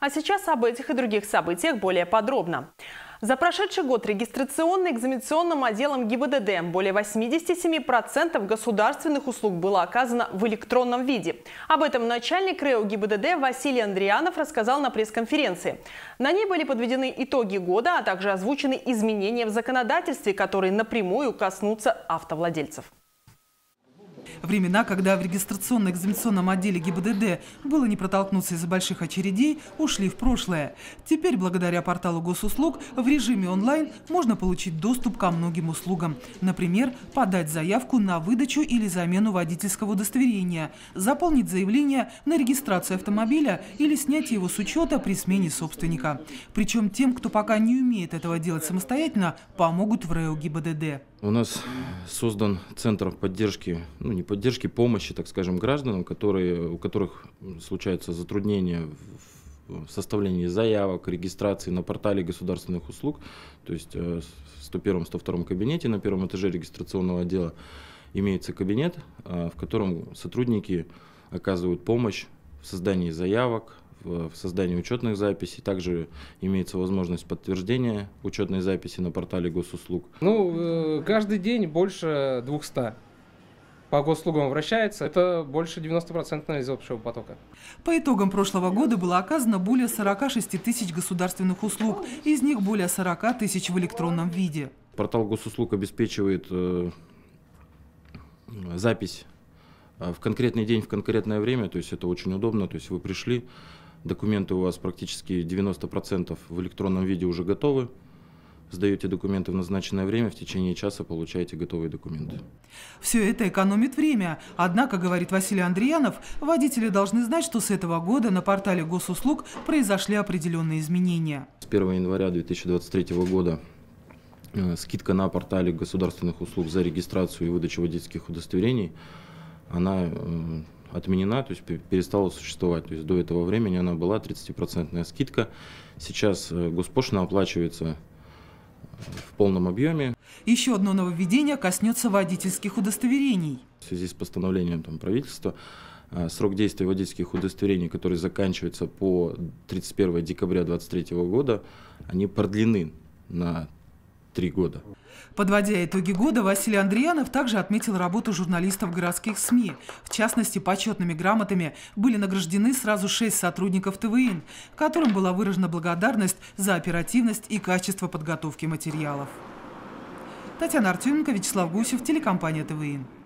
А сейчас об этих и других событиях более подробно. За прошедший год регистрационно-экзаменационным отделом ГИБДД более 87% государственных услуг было оказано в электронном виде. Об этом начальник РЭО ГИБДД Василий Андрианов рассказал на пресс-конференции. На ней были подведены итоги года, а также озвучены изменения в законодательстве, которые напрямую коснутся автовладельцев. Времена, когда в регистрационно-экзаменационном отделе ГИБДД было не протолкнуться из-за больших очередей, ушли в прошлое. Теперь, благодаря порталу госуслуг, в режиме онлайн можно получить доступ ко многим услугам. Например, подать заявку на выдачу или замену водительского удостоверения, заполнить заявление на регистрацию автомобиля или снять его с учета при смене собственника. Причем тем, кто пока не умеет этого делать самостоятельно, помогут в РЭО ГИБДД. У нас создан центр поддержки, ну не поддержки, помощи, так скажем, гражданам, которые, у которых случаются затруднения в составлении заявок, регистрации на портале государственных услуг, то есть э, в 101-102 кабинете на первом этаже регистрационного отдела имеется кабинет, а, в котором сотрудники оказывают помощь в создании заявок, в создании учетных записей. Также имеется возможность подтверждения учетной записи на портале госуслуг. Ну, э, каждый день больше 200 по госуслугам вращается. это больше 90% из общего потока. По итогам прошлого года было оказано более 46 тысяч государственных услуг, из них более 40 тысяч в электронном виде. Портал госуслуг обеспечивает э, запись э, в конкретный день, в конкретное время, то есть это очень удобно, то есть вы пришли, документы у вас практически 90% в электронном виде уже готовы, сдаете документы в назначенное время, в течение часа получаете готовые документы. Все это экономит время. Однако, говорит Василий Андреянов, водители должны знать, что с этого года на портале госуслуг произошли определенные изменения. С 1 января 2023 года э, скидка на портале государственных услуг за регистрацию и выдачу водительских удостоверений, она э, отменена, то есть перестала существовать. То есть до этого времени она была 30% скидка. Сейчас э, госпошлина оплачивается в полном объеме. Еще одно нововведение коснется водительских удостоверений. В связи с постановлением там, правительства а, срок действия водительских удостоверений, которые заканчиваются по 31 декабря 2023 года, они продлены на три года. Подводя итоги года, Василий Андреянов также отметил работу журналистов городских СМИ. В частности, почетными грамотами были награждены сразу шесть сотрудников ТВИН, которым была выражена благодарность за оперативность и качество подготовки материалов. Татьяна Артеменко, Вячеслав Гусев, телекомпания ТВИН.